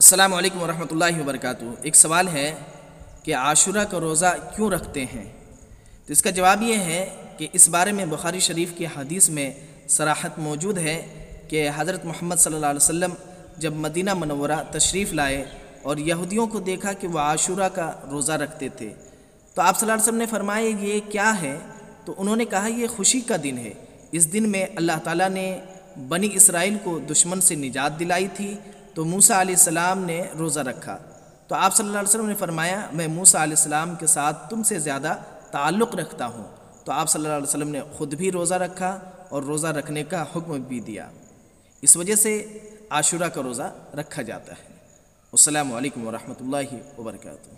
अल्लाम वरहमल वर्क एक सवाल है कि आशुरा का रोज़ा क्यों रखते हैं तो इसका जवाब ये है कि इस बारे में बुखारी शरीफ की हदीस में सराहत मौजूद है कि हज़रत मोहम्मद सल्लल्लाहु अलैहि वसल्लम जब मदीना मनवरा तशरीफ़ लाए और यहूदियों को देखा कि वह आशुरा का रोज़ा रखते थे तो आप सल्लल्लाहु अलैहि वसल्लम ने फरमाया ये क्या है तो उन्होंने कहा यह खुशी का दिन है इस दिन में अल्लाह ताला ने बनी इसराइल को दुश्मन से निजात दिलाई थी तो मूसा सलाम ने रोज़ा रखा तो आप सल्लल्लाहु अलैहि वसल्लम ने फरमाया मैं मूसा सलाम के साथ तुमसे ज़्यादा ताल्लुक़ रखता हूँ तो आप सल्लल्लाहु अलैहि वसल्लम ने ख़ुद भी रोज़ा रखा और रोज़ा रखने का हुक्म भी दिया इस वजह से आशुरा का रोज़ा रखा जाता है अल्लाम वरहमल वर्का